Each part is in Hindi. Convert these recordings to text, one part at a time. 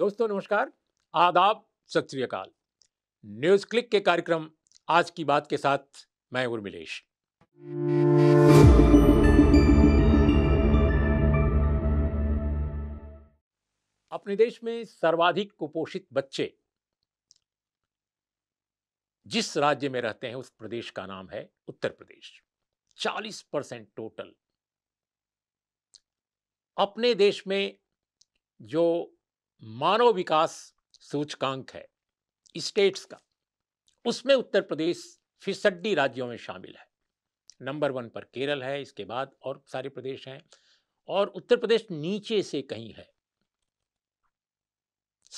दोस्तों नमस्कार आदाब सत श्रीकाल न्यूज़ क्लिक के कार्यक्रम आज की बात के साथ मैं उर्मिलेश अपने देश में सर्वाधिक कुपोषित बच्चे जिस राज्य में रहते हैं उस प्रदेश का नाम है उत्तर प्रदेश 40 परसेंट टोटल अपने देश में जो मानव विकास सूचकांक है स्टेट्स का उसमें उत्तर प्रदेश फिसड्डी राज्यों में शामिल है नंबर वन पर केरल है इसके बाद और सारे प्रदेश हैं और उत्तर प्रदेश नीचे से कहीं है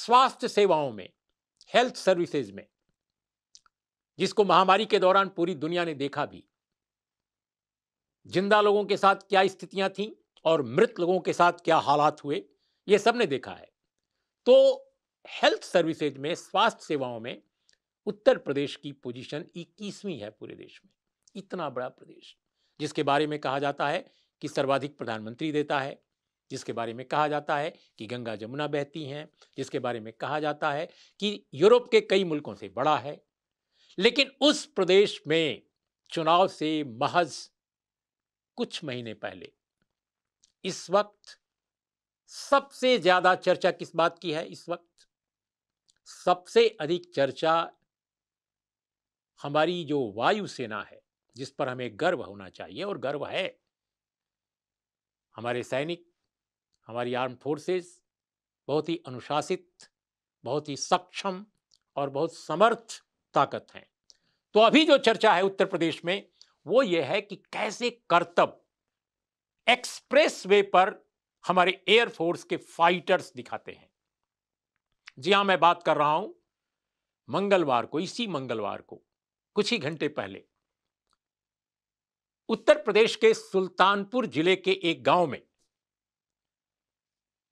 स्वास्थ्य सेवाओं में हेल्थ सर्विसेज में जिसको महामारी के दौरान पूरी दुनिया ने देखा भी जिंदा लोगों के साथ क्या स्थितियां थीं और मृत लोगों के साथ क्या हालात हुए ये सबने देखा है तो हेल्थ सर्विसेज में स्वास्थ्य सेवाओं में उत्तर प्रदेश की पोजीशन इक्कीसवीं है पूरे देश में इतना बड़ा प्रदेश जिसके बारे में कहा जाता है कि सर्वाधिक प्रधानमंत्री देता है जिसके बारे में कहा जाता है कि गंगा जमुना बहती हैं जिसके बारे में कहा जाता है कि यूरोप के कई मुल्कों से बड़ा है लेकिन उस प्रदेश में चुनाव से महज कुछ महीने पहले इस वक्त सबसे ज्यादा चर्चा किस बात की है इस वक्त सबसे अधिक चर्चा हमारी जो वायुसेना है जिस पर हमें गर्व होना चाहिए और गर्व है हमारे सैनिक हमारी आर्म फोर्सेस बहुत ही अनुशासित बहुत ही सक्षम और बहुत समर्थ ताकत हैं तो अभी जो चर्चा है उत्तर प्रदेश में वो ये है कि कैसे कर्तव्य एक्सप्रेस वे पर हमारे एयरफोर्स के फाइटर्स दिखाते हैं जी हां मैं बात कर रहा हूं मंगलवार को इसी मंगलवार को कुछ ही घंटे पहले उत्तर प्रदेश के सुल्तानपुर जिले के एक गांव में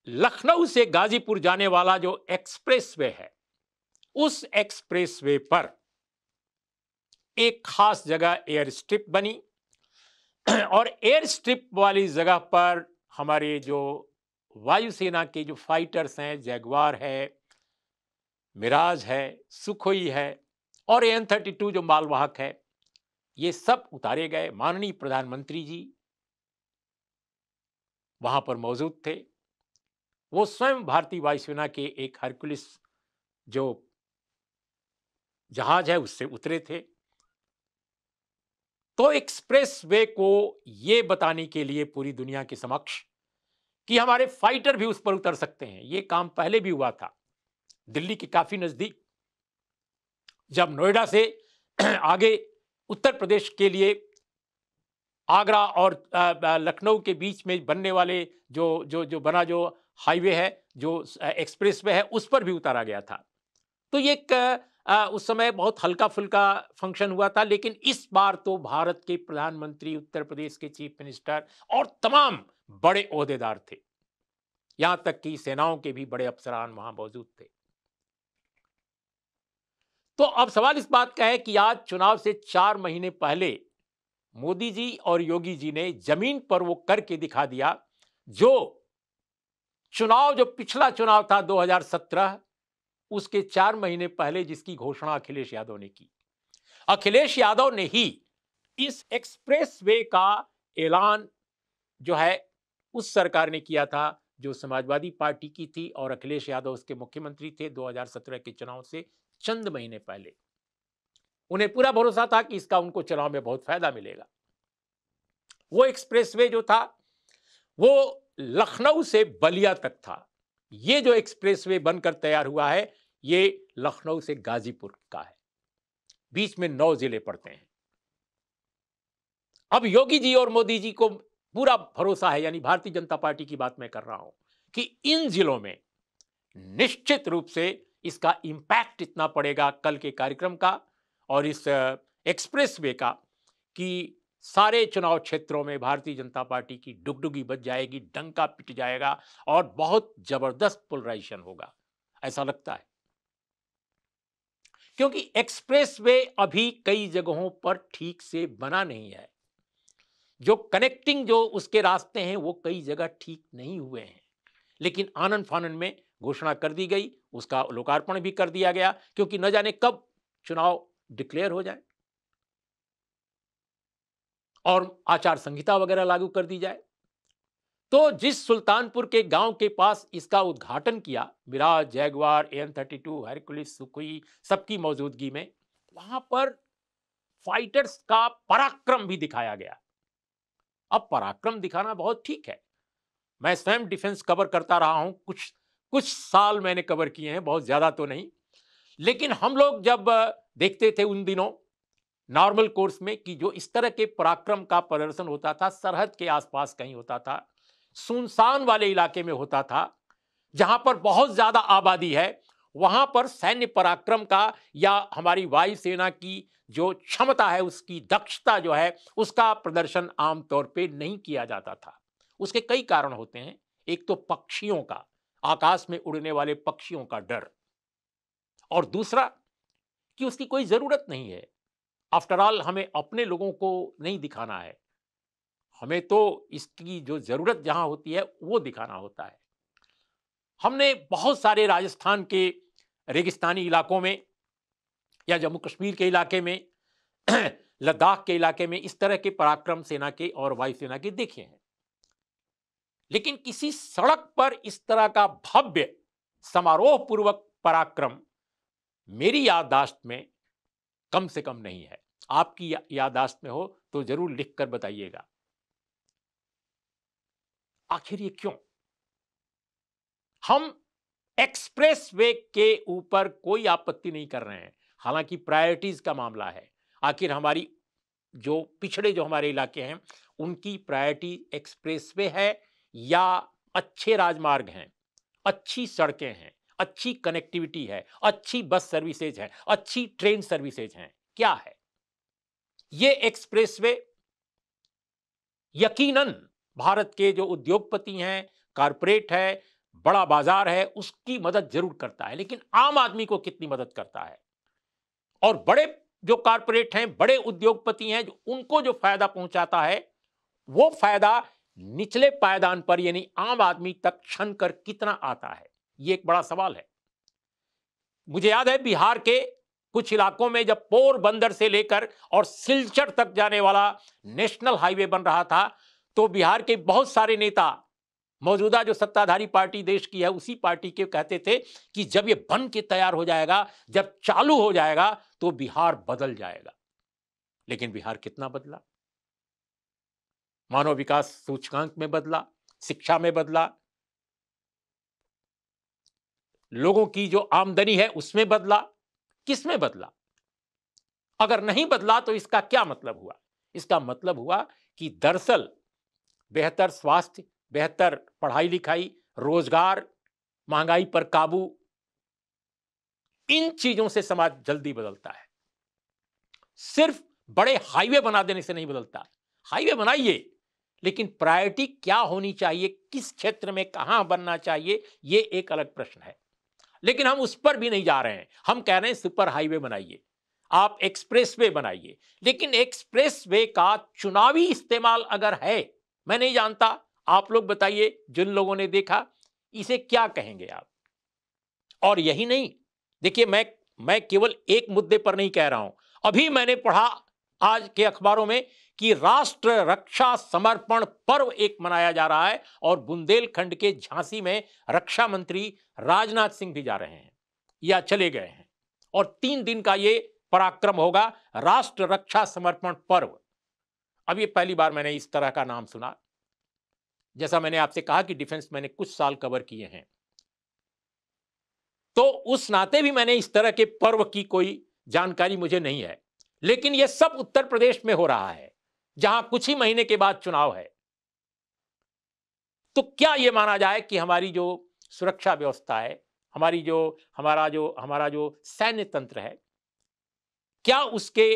लखनऊ से गाजीपुर जाने वाला जो एक्सप्रेसवे है उस एक्सप्रेसवे पर एक खास जगह एयर स्ट्रिप बनी और एयर स्ट्रिप वाली जगह पर हमारे जो वायुसेना के जो फाइटर्स हैं जैगवार है मिराज है सुखोई है और एन थर्टी टू जो मालवाहक है ये सब उतारे गए माननीय प्रधानमंत्री जी वहाँ पर मौजूद थे वो स्वयं भारतीय वायुसेना के एक हरकुलिस जो जहाज है उससे उतरे थे तो एक्सप्रेस वे को यह बताने के लिए पूरी दुनिया के समक्ष कि हमारे फाइटर भी उस पर उतर सकते हैं यह काम पहले भी हुआ था दिल्ली के काफी नजदीक जब नोएडा से आगे उत्तर प्रदेश के लिए आगरा और लखनऊ के बीच में बनने वाले जो जो जो बना जो हाईवे है जो एक्सप्रेस वे है उस पर भी उतारा गया था तो ये एक आ, उस समय बहुत हल्का फुल्का फंक्शन हुआ था लेकिन इस बार तो भारत के प्रधानमंत्री उत्तर प्रदेश के चीफ मिनिस्टर और तमाम बड़े अहदेदार थे यहां तक कि सेनाओं के भी बड़े अफसरान वहां मौजूद थे तो अब सवाल इस बात का है कि आज चुनाव से चार महीने पहले मोदी जी और योगी जी ने जमीन पर वो करके दिखा दिया जो चुनाव जो पिछला चुनाव था उसके चार महीने पहले जिसकी घोषणा अखिलेश यादव ने की अखिलेश यादव ने ही इस एक्सप्रेस वे का ऐलान जो है उस सरकार ने किया था जो समाजवादी पार्टी की थी और अखिलेश यादव उसके मुख्यमंत्री थे 2017 के चुनाव से चंद महीने पहले उन्हें पूरा भरोसा था कि इसका उनको चुनाव में बहुत फायदा मिलेगा वो एक्सप्रेस वे जो था वो लखनऊ से बलिया तक था ये जो एक्सप्रेसवे बनकर तैयार हुआ है ये लखनऊ से गाजीपुर का है बीच में नौ जिले पड़ते हैं अब योगी जी और मोदी जी को पूरा भरोसा है यानी भारतीय जनता पार्टी की बात मैं कर रहा हूं कि इन जिलों में निश्चित रूप से इसका इंपैक्ट इतना पड़ेगा कल के कार्यक्रम का और इस एक्सप्रेस वे का कि सारे चुनाव क्षेत्रों में भारतीय जनता पार्टी की डुगडुगी बच जाएगी डंका पिट जाएगा और बहुत जबरदस्त पोलराइजेशन होगा ऐसा लगता है क्योंकि एक्सप्रेस वे अभी कई जगहों पर ठीक से बना नहीं है जो कनेक्टिंग जो उसके रास्ते हैं वो कई जगह ठीक नहीं हुए हैं लेकिन आनंद फानन में घोषणा कर दी गई उसका लोकार्पण भी कर दिया गया क्योंकि न जाने कब चुनाव डिक्लेयर हो जाए और आचार संहिता वगैरह लागू कर दी जाए तो जिस सुल्तानपुर के गांव के पास इसका उद्घाटन किया Mirage Jaguar N thirty two Hercules Sukhoi सबकी मौजूदगी में वहां पर फाइटर्स का पराक्रम भी दिखाया गया अब पराक्रम दिखाना बहुत ठीक है मैं स्वयं डिफेंस कवर करता रहा हूं कुछ कुछ साल मैंने कवर किए हैं बहुत ज़्यादा तो नहीं लेकिन हम लोग जब देखते थे उन दिनों नॉर्मल कोर्स में कि जो इस तरह के पराक्रम का प्रदर्शन होता था सरहद के आसपास कहीं होता था सुनसान वाले इलाके में होता था जहां पर बहुत ज़्यादा आबादी है वहां पर सैन्य पराक्रम का या हमारी वायुसेना की जो क्षमता है उसकी दक्षता जो है उसका प्रदर्शन आमतौर पे नहीं किया जाता था उसके कई कारण होते हैं एक तो पक्षियों का आकाश में उड़ने वाले पक्षियों का डर और दूसरा कि उसकी कोई ज़रूरत नहीं है आफ्टर ऑल हमें अपने लोगों को नहीं दिखाना है हमें तो इसकी जो ज़रूरत जहां होती है वो दिखाना होता है हमने बहुत सारे राजस्थान के रेगिस्तानी इलाकों में या जम्मू कश्मीर के इलाके में लद्दाख के इलाके में इस तरह के पराक्रम सेना के और वायुसेना के देखे हैं लेकिन किसी सड़क पर इस तरह का भव्य समारोह पूर्वक पराक्रम मेरी याददाश्त में कम से कम नहीं है आपकी यादाश्त में हो तो जरूर लिख कर बताइएगा आखिर ये क्यों हम एक्सप्रेस वे के ऊपर कोई आपत्ति नहीं कर रहे हैं हालांकि प्रायोरिटीज का मामला है आखिर हमारी जो पिछड़े जो हमारे इलाके हैं उनकी प्रायोरिटी एक्सप्रेस वे है या अच्छे राजमार्ग हैं अच्छी सड़कें हैं अच्छी कनेक्टिविटी है अच्छी बस सर्विसेज हैं अच्छी ट्रेन सर्विसेज हैं क्या है ये एक्सप्रेसवे यकीनन भारत के जो उद्योगपति हैं कारपोरेट है बड़ा बाजार है उसकी मदद जरूर करता है लेकिन आम आदमी को कितनी मदद करता है और बड़े जो कारपोरेट हैं बड़े उद्योगपति हैं जो उनको जो फायदा पहुंचाता है वो फायदा निचले पायदान पर यानी आम आदमी तक क्षण कर कितना आता है ये एक बड़ा सवाल है मुझे याद है बिहार के कुछ इलाकों में जब पोरबंदर से लेकर और सिलचर तक जाने वाला नेशनल हाईवे बन रहा था तो बिहार के बहुत सारे नेता मौजूदा जो सत्ताधारी पार्टी देश की है उसी पार्टी के कहते थे कि जब ये बन के तैयार हो जाएगा जब चालू हो जाएगा तो बिहार बदल जाएगा लेकिन बिहार कितना बदला मानव विकास सूचकांक में बदला शिक्षा में बदला लोगों की जो आमदनी है उसमें बदला किसमें बदला अगर नहीं बदला तो इसका क्या मतलब हुआ इसका मतलब हुआ कि दरअसल बेहतर स्वास्थ्य बेहतर पढ़ाई लिखाई रोजगार महंगाई पर काबू इन चीजों से समाज जल्दी बदलता है सिर्फ बड़े हाईवे बना देने से नहीं बदलता हाईवे बनाइए लेकिन प्रायोरिटी क्या होनी चाहिए किस क्षेत्र में कहां बनना चाहिए यह एक अलग प्रश्न है लेकिन हम उस पर भी नहीं जा रहे हैं हम कह रहे हैं सुपर हाईवे बनाइए आप एक्सप्रेस वे बनाइए लेकिन एक्सप्रेस वे का चुनावी इस्तेमाल अगर है मैं नहीं जानता आप लोग बताइए जिन लोगों ने देखा इसे क्या कहेंगे आप और यही नहीं देखिए मैं मैं केवल एक मुद्दे पर नहीं कह रहा हूं अभी मैंने पढ़ा आज के अखबारों में कि राष्ट्र रक्षा समर्पण पर्व एक मनाया जा रहा है और बुंदेलखंड के झांसी में रक्षा मंत्री राजनाथ सिंह भी जा रहे हैं या चले गए हैं और तीन दिन का ये पराक्रम होगा राष्ट्र रक्षा समर्पण पर्व अब ये पहली बार मैंने इस तरह का नाम सुना जैसा मैंने आपसे कहा कि डिफेंस मैंने कुछ साल कवर किए हैं तो उस नाते भी मैंने इस तरह के पर्व की कोई जानकारी मुझे नहीं है लेकिन यह सब उत्तर प्रदेश में हो रहा है जहां कुछ ही महीने के बाद चुनाव है तो क्या यह माना जाए कि हमारी जो सुरक्षा व्यवस्था है हमारी जो हमारा जो हमारा जो सैन्य तंत्र है क्या उसके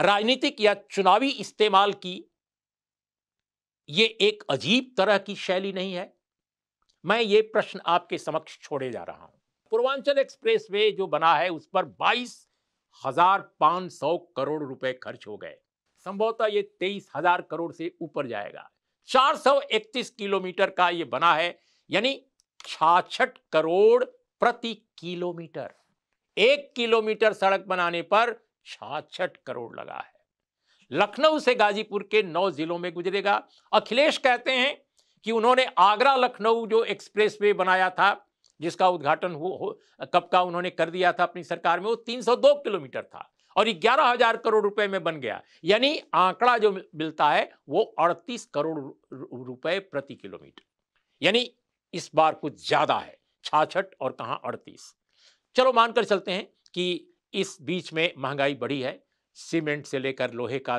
राजनीतिक या चुनावी इस्तेमाल की ये एक अजीब तरह की शैली नहीं है मैं ये प्रश्न आपके समक्ष छोड़े जा रहा हूं पूर्वांचल एक्सप्रेसवे जो बना है उस पर बाईस हजार पांच सौ करोड़ रुपए खर्च हो गए संभवतः ये तेईस हजार करोड़ से ऊपर जाएगा 431 किलोमीटर का ये बना है यानी छाछठ करोड़ प्रति किलोमीटर एक किलोमीटर सड़क बनाने पर छाछठ करोड़ लगा है लखनऊ से गाजीपुर के नौ जिलों में गुजरेगा अखिलेश कहते हैं कि उन्होंने आगरा लखनऊ जो एक्सप्रेसवे बनाया था जिसका उद्घाटन कब का उन्होंने कर दिया था अपनी सरकार में वो 302 किलोमीटर था और ग्यारह हजार करोड़ रुपए में बन गया यानी आंकड़ा जो मिलता है वो अड़तीस करोड़ रुपए प्रति किलोमीटर यानी इस बार कुछ ज्यादा है छाछठ और कहा अड़तीस चलो मानकर चलते हैं कि इस बीच में महंगाई बढ़ी है सीमेंट से लेकर लोहे का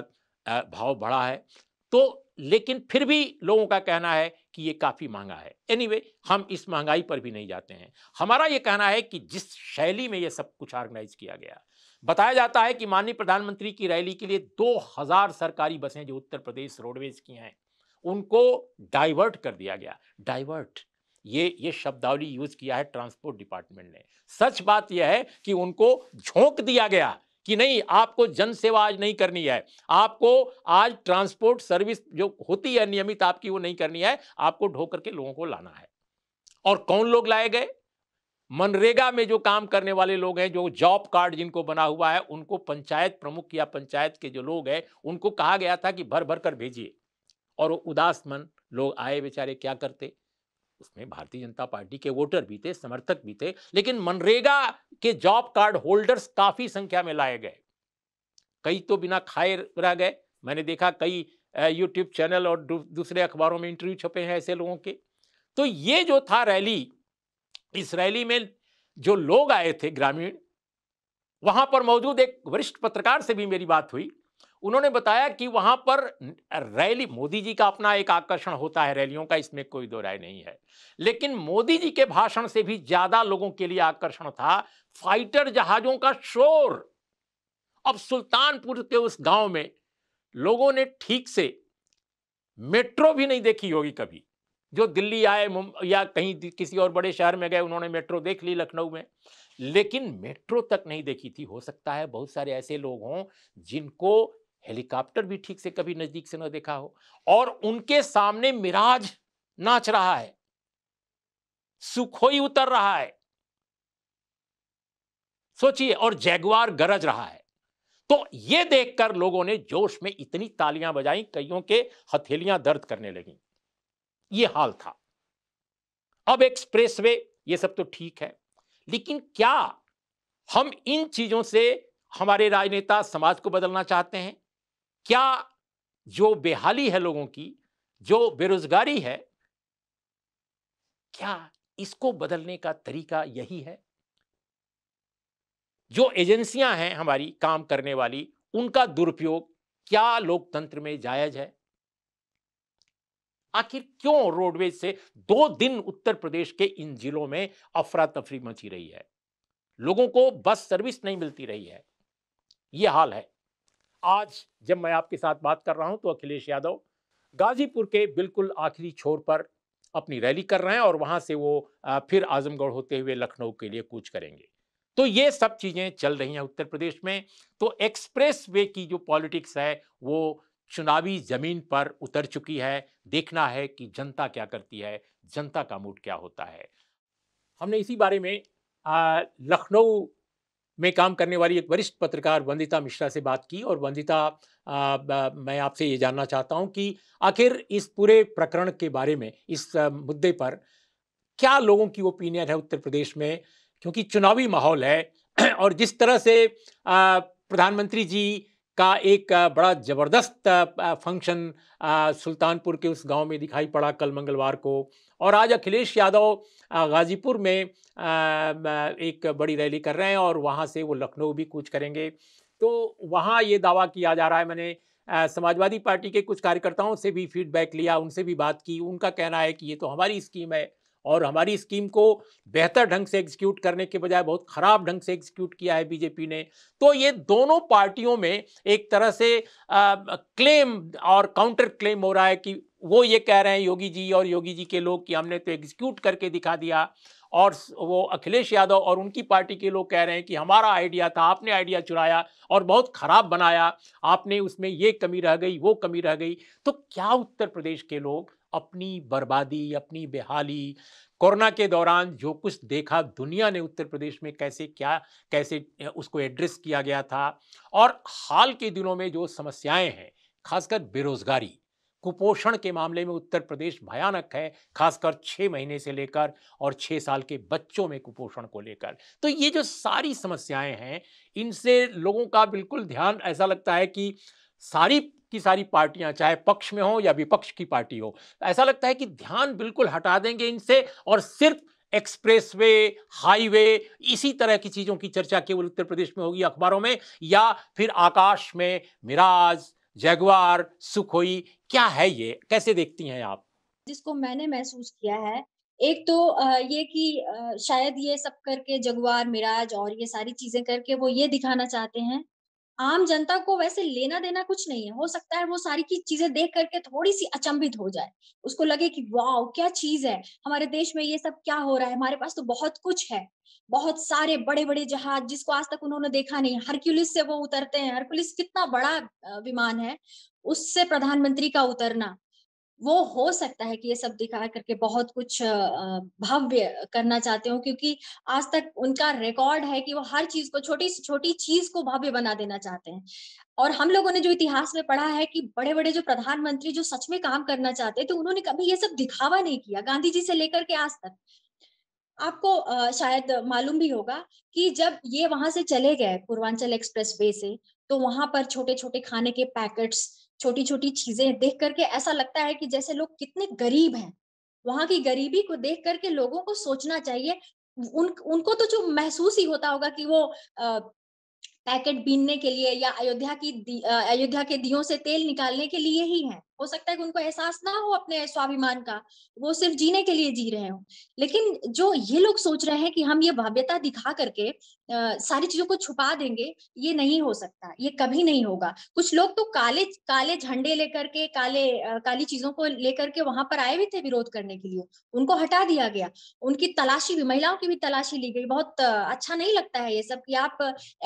भाव बढ़ा है तो लेकिन फिर भी लोगों का कहना है कि ये काफ़ी महंगा है एनीवे anyway, हम इस महंगाई पर भी नहीं जाते हैं हमारा ये कहना है कि जिस शैली में ये सब कुछ ऑर्गेनाइज किया गया बताया जाता है कि माननीय प्रधानमंत्री की रैली के लिए 2000 सरकारी बसें जो उत्तर प्रदेश रोडवेज की हैं उनको डाइवर्ट कर दिया गया डाइवर्ट ये ये शब्दावली यूज किया है ट्रांसपोर्ट डिपार्टमेंट ने सच बात यह है कि उनको झोंक दिया गया कि नहीं आपको जनसेवा आज नहीं करनी है आपको आज ट्रांसपोर्ट सर्विस जो होती है नियमित आपकी वो नहीं करनी है आपको ढोकर करके लोगों को लाना है और कौन लोग लाए गए मनरेगा में जो काम करने वाले लोग हैं जो जॉब कार्ड जिनको बना हुआ है उनको पंचायत प्रमुख या पंचायत के जो लोग हैं उनको कहा गया था कि भर भर कर भेजिए और वो उदास मन लोग आए बेचारे क्या करते उसमें भारतीय जनता पार्टी के वोटर भी थे समर्थक भी थे लेकिन मनरेगा के जॉब कार्ड होल्डर्स काफी संख्या में लाए गए कई तो बिना खाए रह गए मैंने देखा कई यूट्यूब चैनल और दूसरे अखबारों में इंटरव्यू छपे हैं ऐसे लोगों के तो ये जो था रैली इस रैली में जो लोग आए थे ग्रामीण वहां पर मौजूद एक वरिष्ठ पत्रकार से भी मेरी बात हुई उन्होंने बताया कि वहां पर रैली मोदी जी का अपना एक आकर्षण होता है रैलियों का इसमें कोई दो राय नहीं है लेकिन मोदी जी के भाषण से भी ज़्यादा लोगों के लिए आकर्षण था फाइटर जहाज़ों का शोर अब सुल्तानपुर के उस गांव में लोगों ने ठीक से मेट्रो भी नहीं देखी होगी कभी जो दिल्ली आए या कहीं किसी और बड़े शहर में गए उन्होंने मेट्रो देख ली लखनऊ में लेकिन मेट्रो तक नहीं देखी थी हो सकता है बहुत सारे ऐसे लोग हों जिनको हेलीकॉप्टर भी ठीक से कभी नज़दीक से ना देखा हो और उनके सामने मिराज नाच रहा है सुखोई उतर रहा है सोचिए और जैगवार गरज रहा है तो यह देखकर लोगों ने जोश में इतनी तालियां बजाई कईयों के हथेलियां दर्द करने लगी ये हाल था अब एक्सप्रेसवे ये सब तो ठीक है लेकिन क्या हम इन चीजों से हमारे राजनेता समाज को बदलना चाहते हैं क्या जो बेहाली है लोगों की जो बेरोजगारी है क्या इसको बदलने का तरीका यही है जो एजेंसियां हैं हमारी काम करने वाली उनका दुरुपयोग क्या लोकतंत्र में जायज है आखिर क्यों रोडवेज से दो दिन उत्तर प्रदेश के इन जिलों में अफरा तफरी मची रही है लोगों को बस सर्विस नहीं मिलती रही है ये हाल है आज जब मैं आपके साथ बात कर रहा हूं तो अखिलेश यादव गाजीपुर के बिल्कुल आखिरी छोर पर अपनी रैली कर रहे हैं और वहां से वो फिर आजमगढ़ होते हुए लखनऊ के लिए कूच करेंगे तो ये सब चीज़ें चल रही हैं उत्तर प्रदेश में तो एक्सप्रेस वे की जो पॉलिटिक्स है वो चुनावी जमीन पर उतर चुकी है देखना है कि जनता क्या करती है जनता का मूड क्या होता है हमने इसी बारे में लखनऊ में काम करने वाली एक वरिष्ठ पत्रकार वंदिता मिश्रा से बात की और वंदिता आ, मैं आपसे ये जानना चाहता हूँ कि आखिर इस पूरे प्रकरण के बारे में इस मुद्दे पर क्या लोगों की ओपिनियन है उत्तर प्रदेश में क्योंकि चुनावी माहौल है और जिस तरह से प्रधानमंत्री जी का एक बड़ा ज़बरदस्त फंक्शन सुल्तानपुर के उस गांव में दिखाई पड़ा कल मंगलवार को और आज अखिलेश यादव गाज़ीपुर में एक बड़ी रैली कर रहे हैं और वहाँ से वो लखनऊ भी कूच करेंगे तो वहाँ ये दावा किया जा रहा है मैंने समाजवादी पार्टी के कुछ कार्यकर्ताओं से भी फीडबैक लिया उनसे भी बात की उनका कहना है कि ये तो हमारी स्कीम है और हमारी स्कीम को बेहतर ढंग से एग्जीक्यूट करने के बजाय बहुत खराब ढंग से एग्जीक्यूट किया है बीजेपी ने तो ये दोनों पार्टियों में एक तरह से आ, क्लेम और काउंटर क्लेम हो रहा है कि वो ये कह रहे हैं योगी जी और योगी जी के लोग कि हमने तो एग्जीक्यूट करके दिखा दिया और वो अखिलेश यादव और उनकी पार्टी के लोग कह रहे हैं कि हमारा आइडिया था आपने आइडिया चुराया और बहुत ख़राब बनाया आपने उसमें ये कमी रह गई वो कमी रह गई तो क्या उत्तर प्रदेश के लोग अपनी बर्बादी अपनी बेहाली कोरोना के दौरान जो कुछ देखा दुनिया ने उत्तर प्रदेश में कैसे क्या कैसे उसको एड्रेस किया गया था और हाल के दिनों में जो समस्याएं हैं खासकर बेरोजगारी कुपोषण के मामले में उत्तर प्रदेश भयानक है खासकर छः महीने से लेकर और छः साल के बच्चों में कुपोषण को लेकर तो ये जो सारी समस्याएं हैं इनसे लोगों का बिल्कुल ध्यान ऐसा लगता है कि सारी की सारी पार्टियां चाहे पक्ष में हो या विपक्ष की पार्टी हो ऐसा लगता है कि ध्यान बिल्कुल हटा देंगे इनसे और सिर्फ एक्सप्रेसवे हाईवे इसी तरह की चीज़ों की चर्चा केवल उत्तर प्रदेश में होगी अखबारों में या फिर आकाश में मिराज जगवार सुखोई क्या है ये कैसे देखती हैं आप जिसको मैंने महसूस किया है एक तो ये कि शायद ये सब करके जगवार मिराज और ये सारी चीजें करके वो ये दिखाना चाहते हैं आम जनता को वैसे लेना देना कुछ नहीं है हो सकता है वो सारी की चीजें देख करके थोड़ी सी अचंभित हो जाए उसको लगे कि वाह क्या चीज है हमारे देश में ये सब क्या हो रहा है हमारे पास तो बहुत कुछ है बहुत सारे बड़े बड़े जहाज जिसको आज तक उन्होंने देखा नहीं हरक्यूलिस से वो उतरते हैं हरक्यूलिस कितना बड़ा विमान है उससे प्रधानमंत्री का उतरना वो हो सकता है कि ये सब दिखा करके बहुत कुछ भव्य करना चाहते हो क्योंकि आज तक उनका रिकॉर्ड है कि वो हर चीज को छोटी से छोटी चीज को भव्य बना देना चाहते हैं और हम लोगों ने जो इतिहास में पढ़ा है कि बड़े बड़े जो प्रधानमंत्री जो सच में काम करना चाहते तो उन्होंने कभी ये सब दिखावा नहीं किया गांधी जी से लेकर के आज तक आपको शायद मालूम भी होगा कि जब ये वहां से चले गए पूर्वांचल एक्सप्रेस वे से तो वहां पर छोटे छोटे खाने के पैकेट्स छोटी छोटी चीजें देख करके ऐसा लगता है कि जैसे लोग कितने गरीब हैं वहां की गरीबी को देख करके लोगों को सोचना चाहिए उन उनको तो जो महसूस ही होता होगा कि वो पैकेट बीनने के लिए या अयोध्या की अयोध्या के दियों से तेल निकालने के लिए ही है हो सकता है कि उनको एहसास ना हो अपने स्वाभिमान का वो सिर्फ जीने के लिए जी रहे हो लेकिन जो ये लोग सोच रहे हैं कि हम ये भव्यता दिखा करके आ, सारी चीजों को छुपा देंगे ये नहीं हो सकता ये कभी नहीं होगा कुछ लोग तो काले काले झंडे लेकर के काले आ, काली चीजों को लेकर के वहां पर आए हुए थे विरोध करने के लिए उनको हटा दिया गया उनकी तलाशी भी महिलाओं की भी तलाशी ली गई बहुत अच्छा नहीं लगता है ये सब कि आप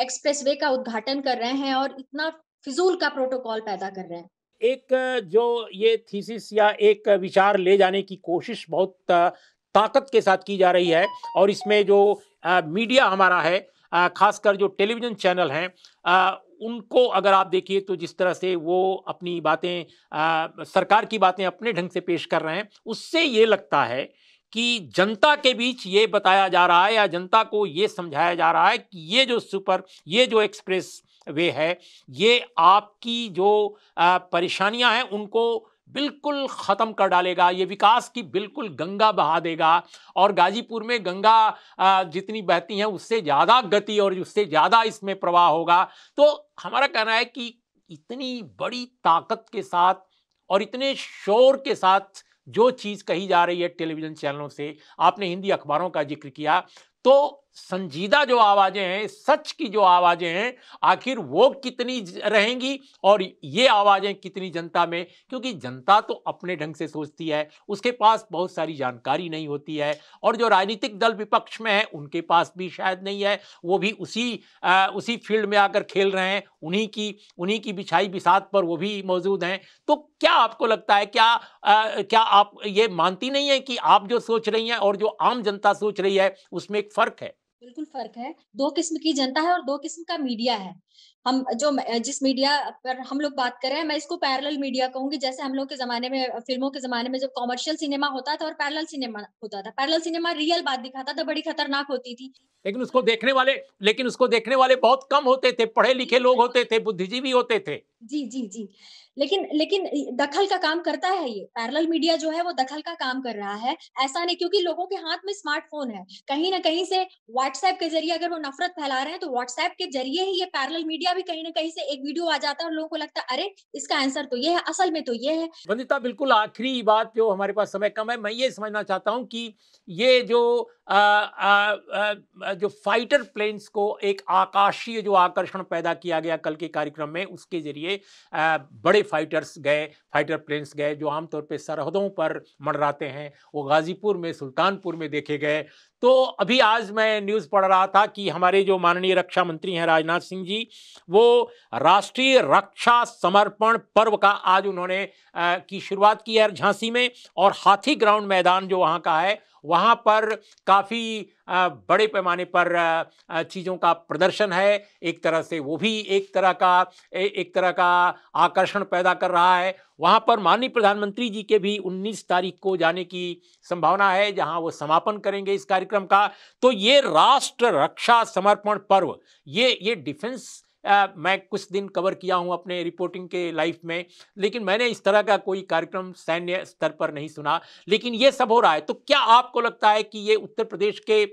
एक्सप्रेस का उद्घाटन कर रहे हैं और इतना फिजूल का प्रोटोकॉल पैदा कर रहे हैं एक जो ये थीसिस या एक विचार ले जाने की कोशिश बहुत ताकत के साथ की जा रही है और इसमें जो आ, मीडिया हमारा है खासकर जो टेलीविज़न चैनल हैं उनको अगर आप देखिए तो जिस तरह से वो अपनी बातें सरकार की बातें अपने ढंग से पेश कर रहे हैं उससे ये लगता है कि जनता के बीच ये बताया जा रहा है या जनता को ये समझाया जा रहा है कि ये जो सुपर ये जो एक्सप्रेस वे है ये आपकी जो परेशानियां हैं उनको बिल्कुल ख़त्म कर डालेगा ये विकास की बिल्कुल गंगा बहा देगा और गाजीपुर में गंगा जितनी बहती हैं उससे ज़्यादा गति और उससे ज़्यादा इसमें प्रवाह होगा तो हमारा कहना है कि इतनी बड़ी ताकत के साथ और इतने शोर के साथ जो चीज़ कही जा रही है टेलीविज़न चैनलों से आपने हिंदी अखबारों का जिक्र किया तो संजीदा जो आवाज़ें हैं सच की जो आवाज़ें हैं आखिर वो कितनी रहेंगी और ये आवाज़ें कितनी जनता में क्योंकि जनता तो अपने ढंग से सोचती है उसके पास बहुत सारी जानकारी नहीं होती है और जो राजनीतिक दल विपक्ष में है उनके पास भी शायद नहीं है वो भी उसी आ, उसी फील्ड में आकर खेल रहे हैं उन्हीं की उन्हीं की बिछाई बिसात पर वो भी मौजूद हैं तो क्या आपको लगता है क्या आ, क्या आप ये मानती नहीं है कि आप जो सोच रही हैं और जो आम जनता सोच रही है उसमें एक फ़र्क है बिल्कुल फर्क है दो किस्म की जनता है और दो किस्म का मीडिया है हम जो जिस मीडिया पर हम लोग बात कर रहे हैं मैं इसको पैरेलल मीडिया कहूंगी जैसे हम लोग के जमाने में फिल्मों के जमाने में जब कॉमर्शियल सिनेमा होता था और पैरेलल सिनेमा होता था पैरेलल सिनेमा रियल बात दिखाता था बड़ी खतरनाक होती थी लेकिन उसको देखने वाले लेकिन उसको देखने वाले बहुत कम होते थे पढ़े लिखे लोग होते थे बुद्धिजीवी होते थे जी जी जी लेकिन लेकिन दखल का काम करता है ये पैरल मीडिया जो है वो दखल का काम कर रहा है ऐसा नहीं क्योंकि लोगों के हाथ में स्मार्टफोन है कहीं ना कहीं से व्हाट्सएप के जरिए अगर वो नफरत फैला रहे हैं तो व्हाट्सएप के जरिए ही ये पैरल मीडिया भी कहीं ना कहीं से एक वीडियो आ जाता है और लोगों को लगता है अरे इसका आंसर तो ये है असल में तो ये है वंदिता बिल्कुल आखिरी बात जो हमारे पास समय कम है मैं ये समझना चाहता हूँ कि ये जो जो फाइटर प्लेन्स को एक आकाशीय जो आकर्षण पैदा किया गया कल के कार्यक्रम में उसके जरिए लिए बड़े फाइटर्स गए फाइटर प्लेन्स गए जो आमतौर पर सरहदों पर मंडराते हैं वो गाजीपुर में सुल्तानपुर में देखे गए तो अभी आज मैं न्यूज़ पढ़ रहा था कि हमारे जो माननीय रक्षा मंत्री हैं राजनाथ सिंह जी वो राष्ट्रीय रक्षा समर्पण पर्व का आज उन्होंने की शुरुआत की है झांसी में और हाथी ग्राउंड मैदान जो वहाँ का है वहाँ पर काफ़ी बड़े पैमाने पर चीज़ों का प्रदर्शन है एक तरह से वो भी एक तरह का एक तरह का आकर्षण पैदा कर रहा है वहाँ पर माननीय प्रधानमंत्री जी के भी 19 तारीख को जाने की संभावना है जहाँ वो समापन करेंगे इस कार्यक्रम का तो ये राष्ट्र रक्षा समर्पण पर्व ये ये डिफेंस आ, मैं कुछ दिन कवर किया हूँ अपने रिपोर्टिंग के लाइफ में लेकिन मैंने इस तरह का कोई कार्यक्रम सैन्य स्तर पर नहीं सुना लेकिन ये सब हो रहा है तो क्या आपको लगता है कि ये उत्तर प्रदेश के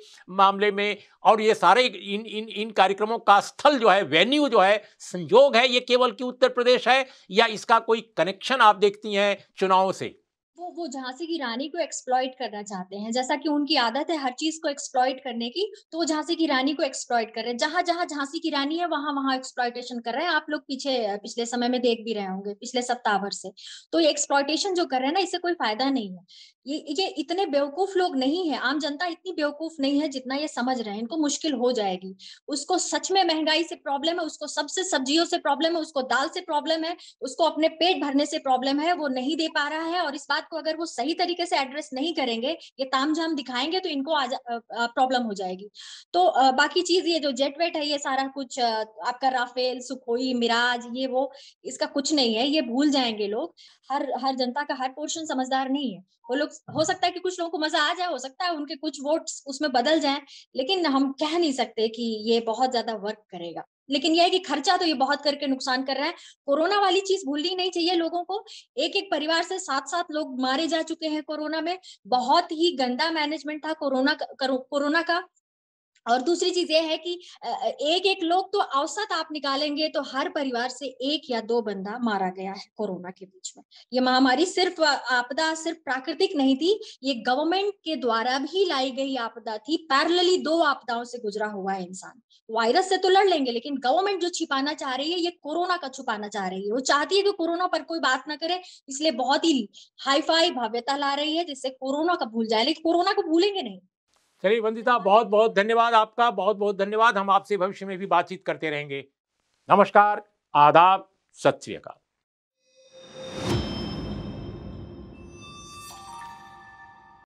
मामले में और ये सारे इन इन इन कार्यक्रमों का स्थल जो है वेन्यू जो है संयोग है ये केवल कि उत्तर प्रदेश है या इसका कोई कनेक्शन आप देखती हैं चुनावों से वो वो झांसी की रानी को एक्सप्लॉइट करना चाहते हैं जैसा कि उनकी आदत है हर चीज को एक्सप्लॉइट करने की तो वो झांसी की रानी को एक्सप्लॉइट कर रहे हैं जहां जहां झांसी की रानी है वहां वहां एक्सप्लॉयटेशन कर रहे हैं आप लोग पीछे पिछले समय में देख भी रहे होंगे पिछले सप्ताह भर से तो ये एक्सप्लॉयटेशन जो कर रहे हैं ना इससे कोई फायदा नहीं है ये ये इतने बेवकूफ लोग नहीं है आम जनता इतनी बेवकूफ नहीं है जितना ये समझ रहे हैं इनको मुश्किल हो जाएगी उसको सच में महंगाई से प्रॉब्लम है उसको सबसे सब्जियों से प्रॉब्लम है उसको दाल से प्रॉब्लम है उसको अपने पेट भरने से प्रॉब्लम है वो नहीं दे पा रहा है और इस बात को अगर वो सही तरीके से एड्रेस नहीं करेंगे ये झाम दिखाएंगे तो इनको आज प्रॉब्लम हो जाएगी तो आ, बाकी चीज ये जो जेट वेट है ये सारा कुछ आ, आपका राफेल सुखोई मिराज ये वो इसका कुछ नहीं है ये भूल जाएंगे लोग हर हर जनता का हर पोर्शन समझदार नहीं है वो लोग हो सकता है कि कुछ लोगों को मजा आ जाए हो सकता है उनके कुछ वोट्स उसमें बदल जाए लेकिन हम कह नहीं सकते कि ये बहुत ज्यादा वर्क करेगा लेकिन यह है कि खर्चा तो ये बहुत करके नुकसान कर रहा है कोरोना वाली चीज भूलनी नहीं चाहिए लोगों को एक एक परिवार से सात सात लोग मारे जा चुके हैं कोरोना में बहुत ही गंदा मैनेजमेंट था कोरोना कोरोना का और दूसरी चीज ये है कि एक एक लोग तो औसत आप निकालेंगे तो हर परिवार से एक या दो बंदा मारा गया है कोरोना के बीच में ये महामारी सिर्फ आपदा सिर्फ प्राकृतिक नहीं थी ये गवर्नमेंट के द्वारा भी लाई गई आपदा थी पैरलली दो आपदाओं से गुजरा हुआ है इंसान वायरस से तो लड़ लेंगे लेकिन गवर्नमेंट जो छिपाना चाह रही है ये कोरोना का छुपाना चाह रही है वो चाहती है कि कोरोना पर कोई बात ना करे इसलिए बहुत ही हाईफाई भव्यता ला रही है जिससे कोरोना का भूल जाए लेकिन कोरोना को भूलेंगे नहीं चलिए वंदिता बहुत बहुत धन्यवाद आपका बहुत बहुत धन्यवाद हम आपसे भविष्य में भी बातचीत करते रहेंगे नमस्कार आदाब सत श्रीकाल